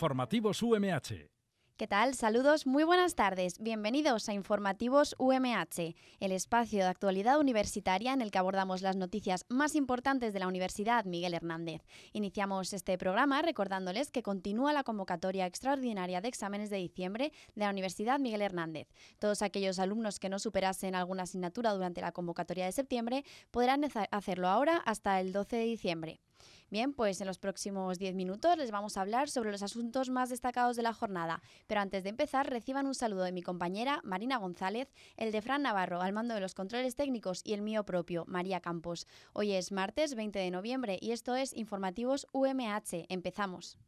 Informativos UMH. ¿Qué tal? Saludos, muy buenas tardes. Bienvenidos a Informativos UMH, el espacio de actualidad universitaria en el que abordamos las noticias más importantes de la Universidad Miguel Hernández. Iniciamos este programa recordándoles que continúa la convocatoria extraordinaria de exámenes de diciembre de la Universidad Miguel Hernández. Todos aquellos alumnos que no superasen alguna asignatura durante la convocatoria de septiembre podrán hacerlo ahora hasta el 12 de diciembre. Bien, pues en los próximos 10 minutos les vamos a hablar sobre los asuntos más destacados de la jornada. Pero antes de empezar, reciban un saludo de mi compañera Marina González, el de Fran Navarro, al mando de los controles técnicos, y el mío propio, María Campos. Hoy es martes 20 de noviembre y esto es Informativos UMH. Empezamos.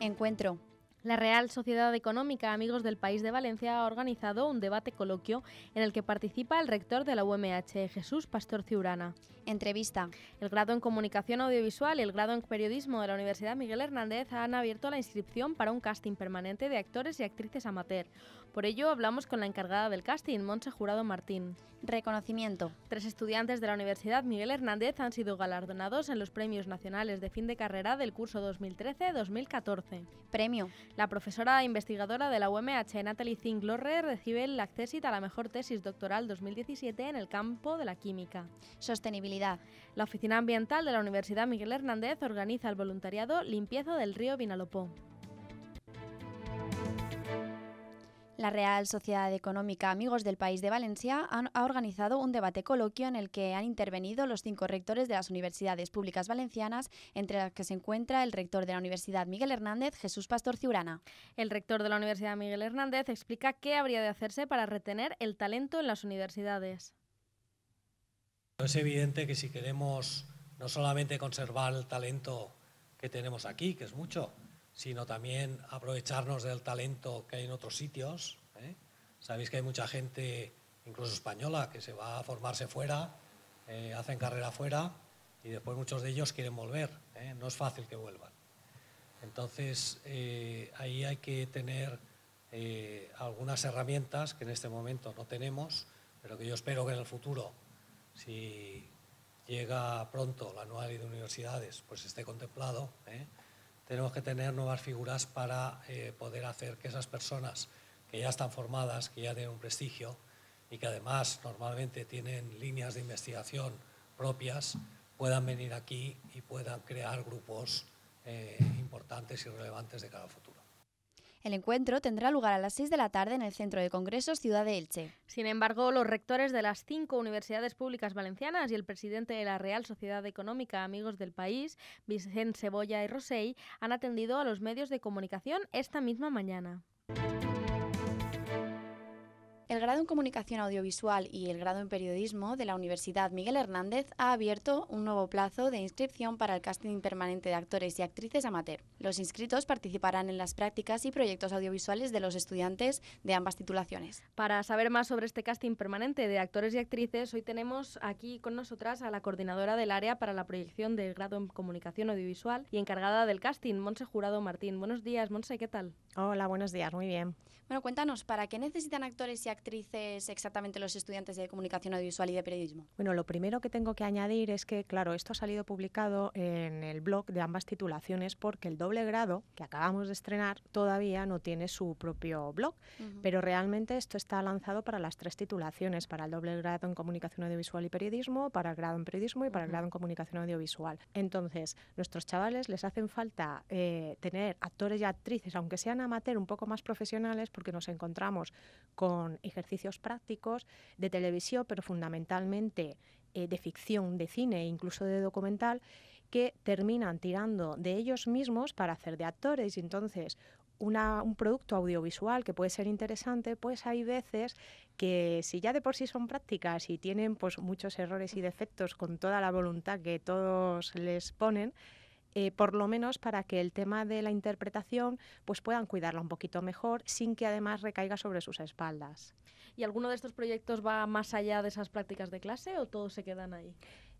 Encuentro. La Real Sociedad Económica Amigos del País de Valencia ha organizado un debate coloquio en el que participa el rector de la UMH, Jesús Pastor Ciurana. Entrevista. El grado en Comunicación Audiovisual y el grado en Periodismo de la Universidad Miguel Hernández han abierto la inscripción para un casting permanente de actores y actrices amateur. Por ello hablamos con la encargada del casting, Monse Jurado Martín. Reconocimiento. Tres estudiantes de la Universidad Miguel Hernández han sido galardonados en los premios nacionales de fin de carrera del curso 2013-2014. Premio. La profesora investigadora de la UMH, Natalie Zinglorre, recibe el accésit a la mejor tesis doctoral 2017 en el campo de la química. Sostenibilidad. La Oficina Ambiental de la Universidad Miguel Hernández organiza el voluntariado Limpieza del río Vinalopó. La Real Sociedad Económica Amigos del País de Valencia ha organizado un debate coloquio en el que han intervenido los cinco rectores de las universidades públicas valencianas, entre las que se encuentra el rector de la Universidad Miguel Hernández, Jesús Pastor Ciurana. El rector de la Universidad Miguel Hernández explica qué habría de hacerse para retener el talento en las universidades. Es evidente que si queremos no solamente conservar el talento que tenemos aquí, que es mucho, sino también aprovecharnos del talento que hay en otros sitios. ¿eh? Sabéis que hay mucha gente, incluso española, que se va a formarse fuera, eh, hacen carrera fuera y después muchos de ellos quieren volver. ¿eh? No es fácil que vuelvan. Entonces, ahí hay que tener algunas herramientas que en este momento no tenemos, pero que yo espero que en el futuro, si llega pronto la nueva ley de universidades, pues esté contemplado tenemos que tener nuevas figuras para eh, poder hacer que esas personas que ya están formadas, que ya tienen un prestigio y que además normalmente tienen líneas de investigación propias, puedan venir aquí y puedan crear grupos eh, importantes y relevantes de cara al futuro. El encuentro tendrá lugar a las 6 de la tarde en el Centro de Congresos Ciudad de Elche. Sin embargo, los rectores de las cinco universidades públicas valencianas y el presidente de la Real Sociedad Económica Amigos del País, Vicente Cebolla y Rosell, han atendido a los medios de comunicación esta misma mañana. El grado en Comunicación Audiovisual y el grado en Periodismo de la Universidad Miguel Hernández ha abierto un nuevo plazo de inscripción para el casting permanente de actores y actrices amateur. Los inscritos participarán en las prácticas y proyectos audiovisuales de los estudiantes de ambas titulaciones. Para saber más sobre este casting permanente de actores y actrices, hoy tenemos aquí con nosotras a la coordinadora del área para la proyección del grado en Comunicación Audiovisual y encargada del casting, Monse Jurado Martín. Buenos días, Monse, ¿qué tal? Hola, buenos días, muy bien. Bueno, cuéntanos, ¿para qué necesitan actores y actrices exactamente los estudiantes de comunicación audiovisual y de periodismo? Bueno, lo primero que tengo que añadir es que, claro, esto ha salido publicado en el blog de ambas titulaciones porque el doble grado que acabamos de estrenar todavía no tiene su propio blog, pero realmente esto está lanzado para las tres titulaciones, para el doble grado en comunicación audiovisual y periodismo, para el grado en periodismo y para el grado en comunicación audiovisual. Entonces, nuestros chavales les hacen falta eh, tener actores y actrices, aunque sean amateur, un poco más profesionales, porque nos encontramos con ejercicios prácticos de televisión, pero fundamentalmente eh, de ficción, de cine e incluso de documental, que terminan tirando de ellos mismos para hacer de actores. Y entonces, un producto audiovisual que puede ser interesante, pues hay veces que si ya de por sí son prácticas y tienen pues muchos errores y defectos con toda la voluntad que todos les ponen, eh, por lo menos para que el tema de la interpretación pues puedan cuidarla un poquito mejor sin que además recaiga sobre sus espaldas. ¿Y alguno de estos proyectos va más allá de esas prácticas de clase o todos se quedan ahí?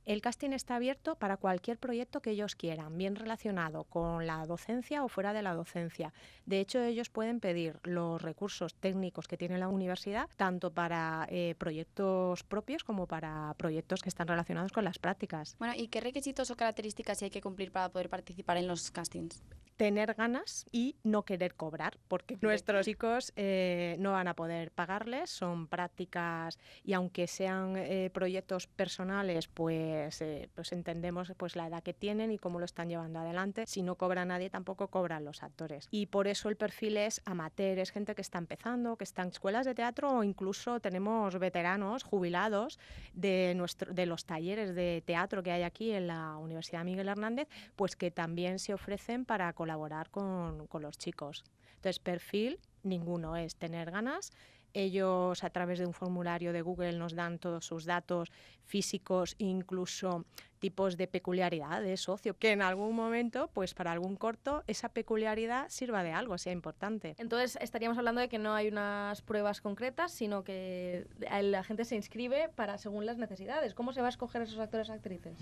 El casting está abierto para cualquier proyecto que ellos quieran, bien relacionado con la docencia o fuera de la docencia. De hecho, ellos pueden pedir los recursos técnicos que tiene la universidad, tanto para eh, proyectos propios como para proyectos que están relacionados con las prácticas. Bueno, ¿y qué requisitos o características hay que cumplir para poder participar en los castings? tener ganas y no querer cobrar, porque nuestros chicos eh, no van a poder pagarles, son prácticas y aunque sean eh, proyectos personales, pues, eh, pues entendemos pues, la edad que tienen y cómo lo están llevando adelante. Si no cobra nadie, tampoco cobran los actores. Y por eso el perfil es amateur, es gente que está empezando, que está en escuelas de teatro o incluso tenemos veteranos jubilados de, nuestro, de los talleres de teatro que hay aquí en la Universidad Miguel Hernández, pues que también se ofrecen para colaborar colaborar con, con los chicos. Entonces, perfil ninguno es tener ganas. Ellos a través de un formulario de Google nos dan todos sus datos físicos, incluso tipos de peculiaridades socio, que en algún momento, pues para algún corto, esa peculiaridad sirva de algo, sea importante. Entonces estaríamos hablando de que no hay unas pruebas concretas, sino que la gente se inscribe para según las necesidades. ¿Cómo se va a escoger esos actores o actrices?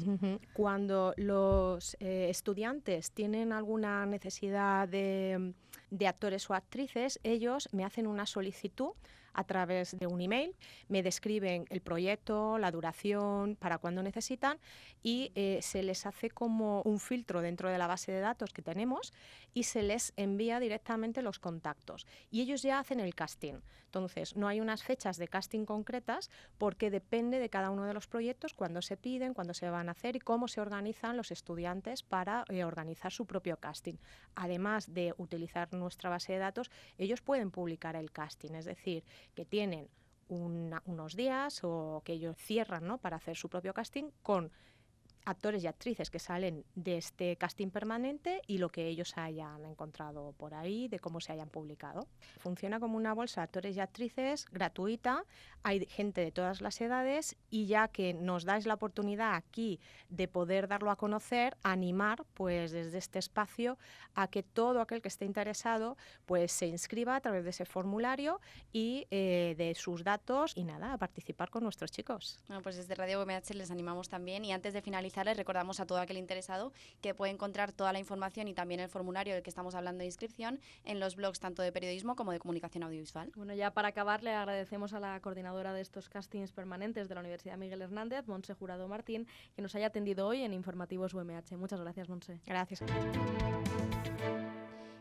Cuando los eh, estudiantes tienen alguna necesidad de de actores o actrices, ellos me hacen una solicitud a través de un email, me describen el proyecto, la duración, para cuándo necesitan y eh, se les hace como un filtro dentro de la base de datos que tenemos y se les envía directamente los contactos. Y ellos ya hacen el casting. Entonces, no hay unas fechas de casting concretas porque depende de cada uno de los proyectos, cuándo se piden, cuándo se van a hacer y cómo se organizan los estudiantes para eh, organizar su propio casting. Además de utilizar nuestra base de datos, ellos pueden publicar el casting, es decir, que tienen unos días o que ellos cierran ¿no? para hacer su propio casting con actores y actrices que salen de este casting permanente y lo que ellos hayan encontrado por ahí, de cómo se hayan publicado. Funciona como una bolsa de actores y actrices gratuita, hay gente de todas las edades y ya que nos dais la oportunidad aquí de poder darlo a conocer, animar pues desde este espacio a que todo aquel que esté interesado pues se inscriba a través de ese formulario y eh, de sus datos y nada, a participar con nuestros chicos. Bueno, pues desde Radio BMH les animamos también y antes de finalizar les recordamos a todo aquel interesado que puede encontrar toda la información y también el formulario del que estamos hablando de inscripción en los blogs tanto de periodismo como de comunicación audiovisual. Bueno, ya para acabar, le agradecemos a la coordinadora de estos castings permanentes de la Universidad Miguel Hernández, Monse Jurado Martín, que nos haya atendido hoy en Informativos UMH. Muchas gracias, Monse. Gracias.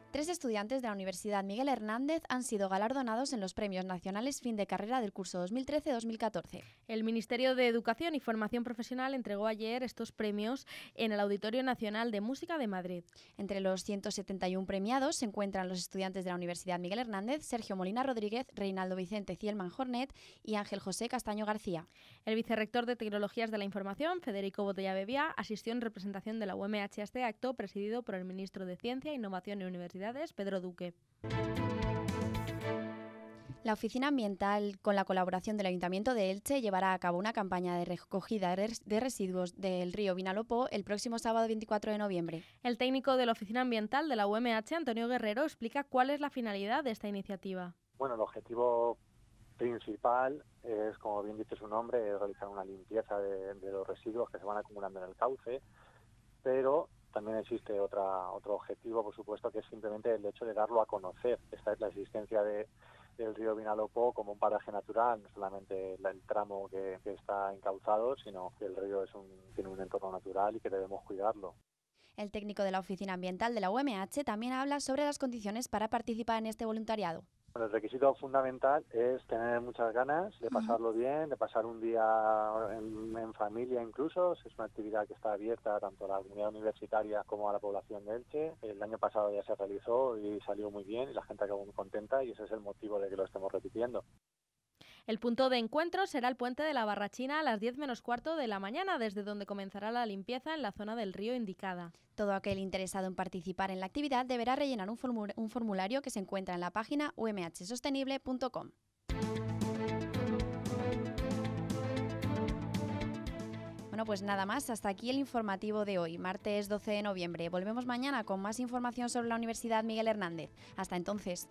Tres estudiantes de la Universidad Miguel Hernández han sido galardonados en los premios nacionales fin de carrera del curso 2013-2014. El Ministerio de Educación y Formación Profesional entregó ayer estos premios en el Auditorio Nacional de Música de Madrid. Entre los 171 premiados se encuentran los estudiantes de la Universidad Miguel Hernández, Sergio Molina Rodríguez, Reinaldo Vicente Cielman Jornet y Ángel José Castaño García. El vicerrector de Tecnologías de la Información, Federico Botella Bebía, asistió en representación de la UMH acto presidido por el ministro de Ciencia, Innovación y Universidad Pedro Duque. La Oficina Ambiental, con la colaboración del Ayuntamiento de Elche, llevará a cabo una campaña de recogida de residuos del río Vinalopó el próximo sábado 24 de noviembre. El técnico de la Oficina Ambiental de la UMH, Antonio Guerrero, explica cuál es la finalidad de esta iniciativa. Bueno, el objetivo principal es, como bien dice su nombre, realizar una limpieza de, de los residuos que se van acumulando en el cauce, pero también existe otra, otro objetivo, por supuesto, que es simplemente el hecho de darlo a conocer. Esta es la existencia de, del río Vinalopó como un paraje natural, no solamente el tramo que, está encauzado, sino que el río es tiene un entorno natural y que debemos cuidarlo. El técnico de la Oficina Ambiental de la UMH también habla sobre las condiciones para participar en este voluntariado el requisito fundamental es tener muchas ganas de pasarlo bien, de pasar un día en, en, familia incluso. Es una actividad que está abierta tanto a la comunidad universitaria como a la población de Elche. El año pasado ya se realizó y salió muy bien y la gente acabó muy contenta y ese es el motivo de que lo estemos repitiendo. El punto de encuentro será el puente de la Barrachina a las 10 menos cuarto de la mañana, desde donde comenzará la limpieza en la zona del río indicada. Todo aquel interesado en participar en la actividad deberá rellenar un, formulario que se encuentra en la página umhsostenible.com. Bueno, pues nada más, hasta aquí el informativo de hoy, martes 12 de noviembre. Volvemos mañana con más información sobre la Universidad Miguel Hernández. Hasta entonces.